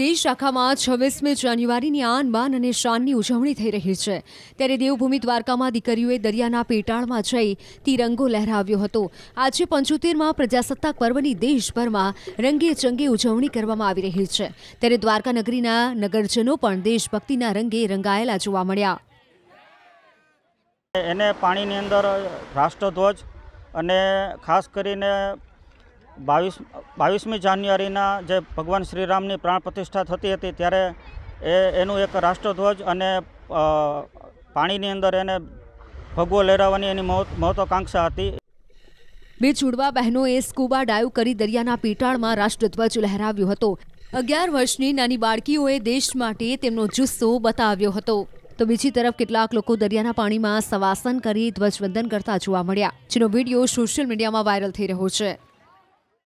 દેશ આખામાં છવ્વીસમી જાન્યુઆરીની આ અનબાન અને શાનની ઉજવણી થઈ રહી છે ત્યારે દેવભૂમિ દ્વારકામાં દીકરીઓએ દરિયાના પેટાળમાં જઈ તિરંગો લહેરાવ્યો હતો આજે પંચોતેરમાં પ્રજાસત્તાક પર્વની દેશભરમાં રંગે ચંગે ઉજવણી કરવામાં આવી રહી છે ત્યારે દ્વારકા નગરીના નગરજનો પણ દેશભક્તિના રંગે રંગાયેલા જોવા મળ્યા એને પાણીની અંદર રાષ્ટ્રધ્વજ અને ખાસ કરીને બાવીસ બાવીસમી જાન્યુઆરીના જે ભગવાન શ્રીરામની પ્રાણ પ્રતિષ્ઠા થતી હતી ત્યારે એ એનું એક રાષ્ટ્રધ્વજ અને પાણીની અંદર એને ભગવો લહેરાવવાની એની મહત્વાકાંક્ષા હતી બે છોડવા બહેનોએ સ્કૂબા ડાઇવ કરી દરિયાના પીટાળમાં રાષ્ટ્રધ્વજ લહેરાવ્યો હતો અગિયાર વર્ષની નાની બાળકીઓએ દેશ માટે તેમનો જુસ્સો બતાવ્યો હતો તો બીજી તરફ કેટલાક લોકો દરિયાના પાણીમાં સવાસન કરી ધ્વજવંદન કરતા જોવા મળ્યા જેનો વિડીયો સોશિયલ મીડિયામાં વાયરલ થઈ રહ્યો છે